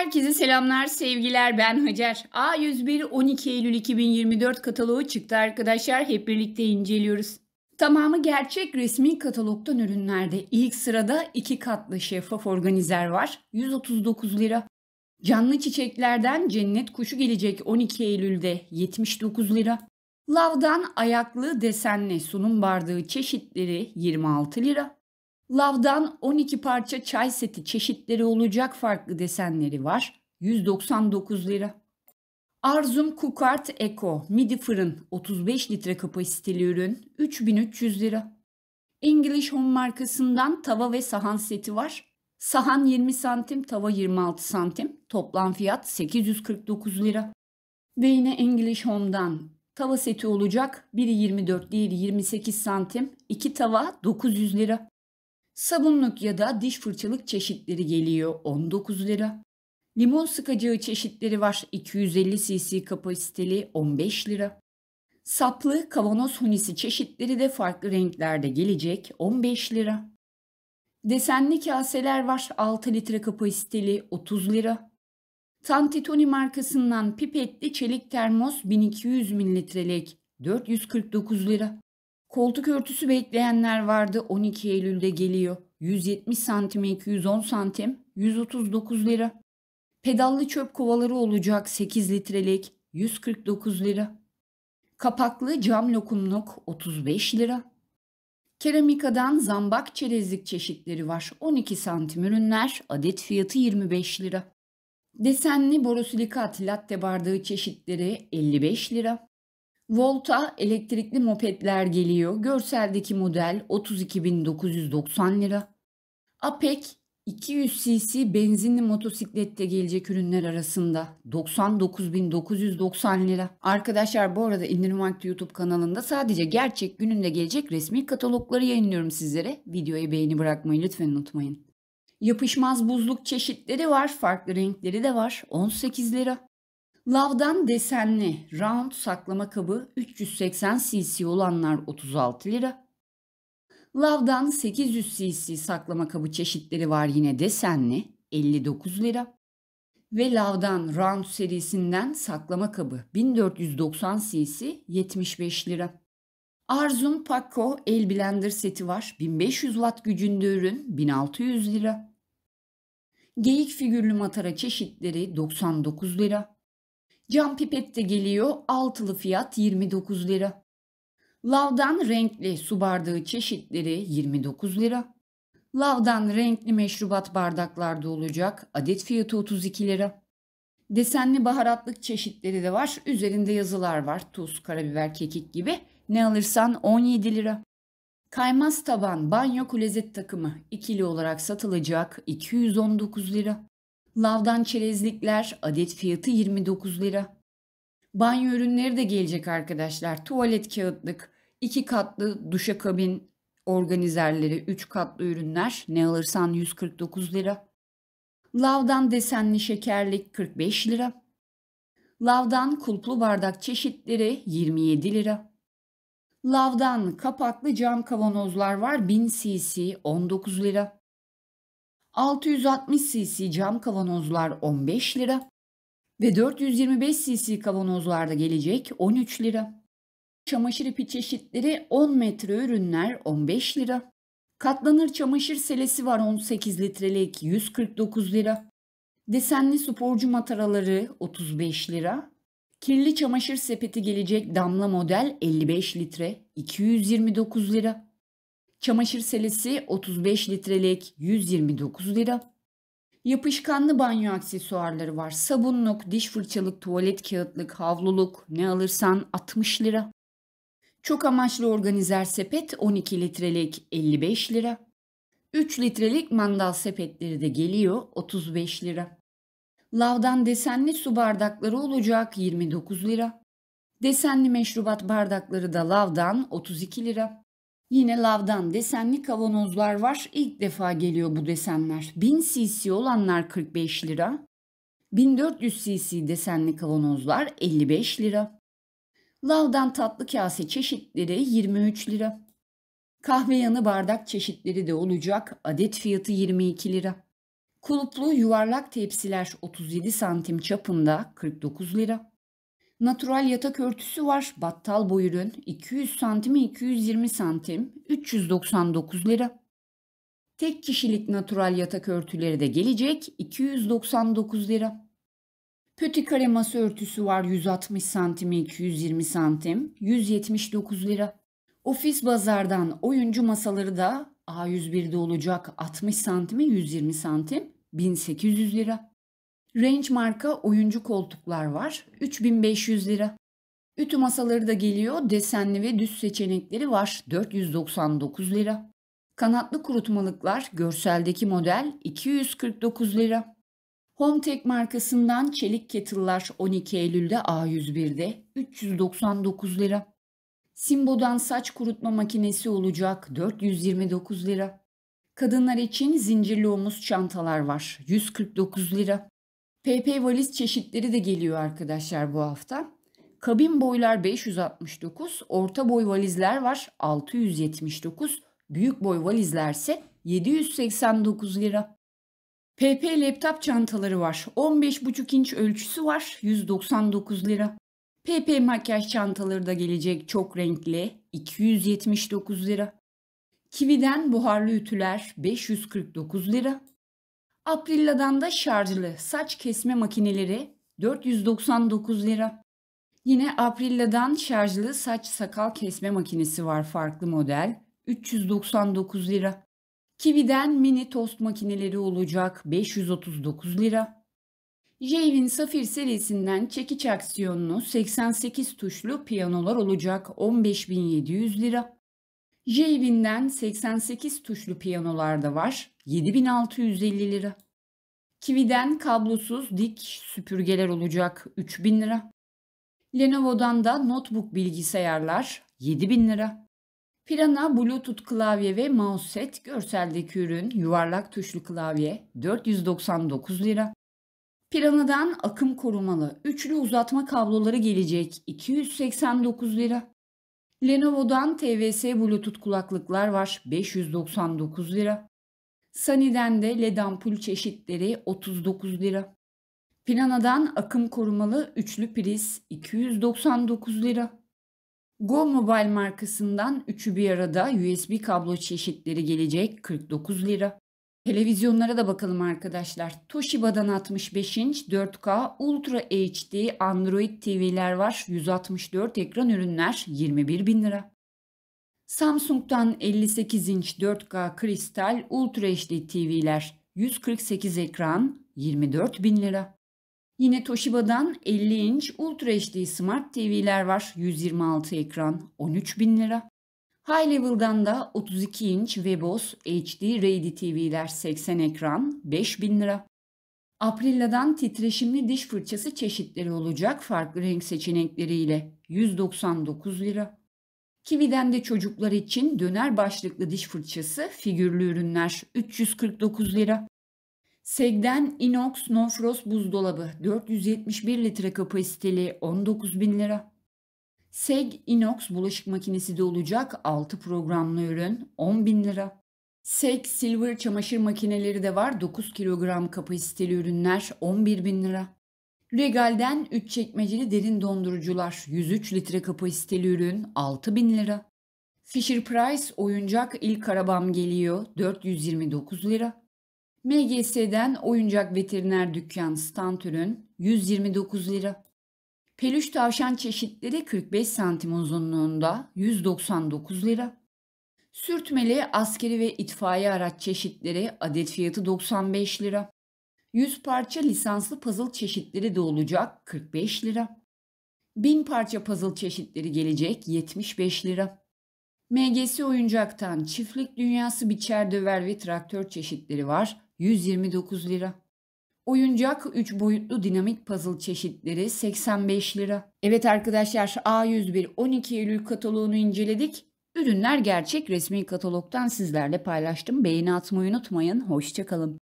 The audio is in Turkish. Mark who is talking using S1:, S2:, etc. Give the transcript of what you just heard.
S1: Herkese selamlar, sevgiler. Ben Hacer. A101 12 Eylül 2024 kataloğu çıktı arkadaşlar. Hep birlikte inceliyoruz. Tamamı gerçek resmi katalogdan ürünlerde. İlk sırada iki katlı şeffaf organizer var. 139 lira. Canlı çiçeklerden cennet kuşu gelecek 12 Eylül'de 79 lira. Lavdan ayaklı desenli sunum bardağı çeşitleri 26 lira. Lavdan 12 parça çay seti çeşitleri olacak farklı desenleri var. 199 lira. Arzum Kukart Eco midi fırın 35 litre kapasiteli ürün 3300 lira. English Home markasından tava ve sahan seti var. Sahan 20 santim, tava 26 santim. Toplam fiyat 849 lira. Ve yine English Home'dan tava seti olacak. Biri 24, diğeri 28 santim. 2 tava 900 lira. Sabunluk ya da diş fırçalık çeşitleri geliyor 19 lira. Limon sıkacağı çeşitleri var 250 cc kapasiteli 15 lira. Saplı kavanoz hunisi çeşitleri de farklı renklerde gelecek 15 lira. Desenli kaseler var 6 litre kapasiteli 30 lira. Tantitoni markasından pipetli çelik termos 1200 mililitrelik 449 lira. Koltuk örtüsü bekleyenler vardı 12 Eylül'de geliyor. 170 santim, 210 santim 139 lira. Pedallı çöp kovaları olacak 8 litrelik 149 lira. Kapaklı cam lokumluk 35 lira. Keramikadan zambak çerezlik çeşitleri var. 12 santim ürünler adet fiyatı 25 lira. Desenli borosilikat latte bardağı çeşitleri 55 lira. Volta elektrikli mopedler geliyor. Görseldeki model 32.990 lira. Apek 200 cc benzinli motosiklette gelecek ürünler arasında 99.990 lira. Arkadaşlar bu arada İndirim Vakti YouTube kanalında sadece gerçek gününde gelecek resmi katalogları yayınlıyorum sizlere. Videoya beğeni bırakmayı lütfen unutmayın. Yapışmaz buzluk çeşitleri var, farklı renkleri de var. 18 lira. Lavdan desenli round saklama kabı 380 cc olanlar 36 lira. Lavdan 800 cc saklama kabı çeşitleri var yine desenli 59 lira. Ve Lavdan round serisinden saklama kabı 1490 cc 75 lira. Arzum Pakko el blender seti var. 1500 watt gücünde ürün 1600 lira. Geyik figürlü matara çeşitleri 99 lira. Cam pipet de geliyor. Altılı fiyat 29 lira. Lavdan renkli su bardağı çeşitleri 29 lira. Lavdan renkli meşrubat bardaklarda olacak. Adet fiyatı 32 lira. Desenli baharatlık çeşitleri de var. Üzerinde yazılar var. Tuz, karabiber, kekik gibi. Ne alırsan 17 lira. Kaymaz taban banyo klozet takımı ikili olarak satılacak 219 lira. Lavdan çerezlikler adet fiyatı 29 lira. Banyo ürünleri de gelecek arkadaşlar. Tuvalet kağıtlık, iki katlı duşa kabin organizerleri, üç katlı ürünler ne alırsan 149 lira. Lavdan desenli şekerlik 45 lira. Lavdan kulplu bardak çeşitleri 27 lira. Lavdan kapaklı cam kavanozlar var 1000 cc 19 lira. 660 cc cam kavanozlar 15 lira ve 425 cc kavanozlarda gelecek 13 lira. Çamaşır ipi çeşitleri 10 metre ürünler 15 lira. Katlanır çamaşır selesi var 18 litrelik 149 lira. Desenli sporcu mataraları 35 lira. Kirli çamaşır sepeti gelecek damla model 55 litre 229 lira. Çamaşır selesi 35 litrelik 129 lira. Yapışkanlı banyo aksesuarları var. Sabunluk, diş fırçalık, tuvalet kağıtlık, havluluk ne alırsan 60 lira. Çok amaçlı organizer sepet 12 litrelik 55 lira. 3 litrelik mandal sepetleri de geliyor 35 lira. Lavdan desenli su bardakları olacak 29 lira. Desenli meşrubat bardakları da lavdan 32 lira. Yine lavdan desenli kavanozlar var. İlk defa geliyor bu desenler. 1000 cc olanlar 45 lira. 1400 cc desenli kavanozlar 55 lira. Lavdan tatlı kase çeşitleri 23 lira. Kahve yanı bardak çeşitleri de olacak. Adet fiyatı 22 lira. Kulplu yuvarlak tepsiler 37 santim çapında 49 lira. Natural yatak örtüsü var. Battal boy 200 santim, 220 santim. 399 lira. Tek kişilik natural yatak örtüleri de gelecek. 299 lira. Pöti kare masa örtüsü var 160 santim, 220 santim 179 lira. Ofis bazardan oyuncu masaları da A101'de olacak 60 santim, 120 santim 1800 lira. Range marka oyuncu koltuklar var. 3500 lira. Ütü masaları da geliyor. Desenli ve düz seçenekleri var. 499 lira. Kanatlı kurutmalıklar görseldeki model 249 lira. Hometech markasından çelik kettle'lar 12 Eylül'de A101'de 399 lira. Simbo'dan saç kurutma makinesi olacak 429 lira. Kadınlar için zincirli omuz çantalar var 149 lira. PP valiz çeşitleri de geliyor arkadaşlar bu hafta. Kabin boylar 569, orta boy valizler var 679, büyük boy valizlerse 789 lira. PP laptop çantaları var. 15,5 inç ölçüsü var 199 lira. PP makyaj çantaları da gelecek çok renkli 279 lira. Kividen buharlı ütüler 549 lira. Aprilla'dan da şarjlı saç kesme makineleri 499 lira. Yine Aprilla'dan şarjlı saç sakal kesme makinesi var farklı model 399 lira. Kiwi'den mini tost makineleri olacak 539 lira. Javin Safir serisinden çekiç aksiyonlu 88 tuşlu piyanolar olacak 15.700 lira. Javinden 88 tuşlu piyanolar da var 7650 lira. Kiwi'den kablosuz dik süpürgeler olacak 3000 lira. Lenovo'dan da notebook bilgisayarlar 7000 lira. Plana Bluetooth klavye ve mouse set görseldeki ürün yuvarlak tuşlu klavye 499 lira. Planadan akım korumalı üçlü uzatma kabloları gelecek 289 lira. Lenovo'dan TVS Bluetooth kulaklıklar var 599 lira. Saniden de LED ampul çeşitleri 39 lira. Plana'dan akım korumalı üçlü priz 299 lira. Go Mobile markasından üçü bir arada USB kablo çeşitleri gelecek 49 lira. Televizyonlara da bakalım arkadaşlar. Toshiba'dan 65 inç 4K Ultra HD Android TV'ler var. 164 ekran ürünler 21 bin lira. Samsung'dan 58 inç 4K kristal Ultra HD TV'ler 148 ekran 24 bin lira. Yine Toshiba'dan 50 inç Ultra HD Smart TV'ler var 126 ekran 13 bin lira. High Level'dan da 32 inç Webos HD Ready TV'ler 80 ekran 5 bin lira. Aprilla'dan titreşimli diş fırçası çeşitleri olacak farklı renk seçenekleriyle 199 lira. Kividen de çocuklar için döner başlıklı diş fırçası figürlü ürünler 349 lira. Seg'den inox frost buzdolabı 471 litre kapasiteli 19 bin lira. Seg inox bulaşık makinesi de olacak 6 programlı ürün 10 bin lira. Seg silver çamaşır makineleri de var 9 kilogram kapasiteli ürünler 11 bin lira. Regal'den 3 çekmeceli derin dondurucular, 103 litre kapasiteli ürün 6000 lira. Fisher Price oyuncak ilk arabam geliyor 429 lira. MGS'den oyuncak veteriner dükkan stand ürün 129 lira. Peluş tavşan çeşitleri 45 santim uzunluğunda 199 lira. Sürtmeli askeri ve itfaiye araç çeşitleri adet fiyatı 95 lira. 100 parça lisanslı puzzle çeşitleri de olacak 45 lira. 1000 parça puzzle çeşitleri gelecek 75 lira. MGS oyuncaktan çiftlik dünyası biçer döver ve traktör çeşitleri var 129 lira. Oyuncak 3 boyutlu dinamik puzzle çeşitleri 85 lira. Evet arkadaşlar A101 12 Eylül kataloğunu inceledik. Ürünler gerçek resmi katalogdan sizlerle paylaştım. Beğeni atmayı unutmayın. Hoşçakalın.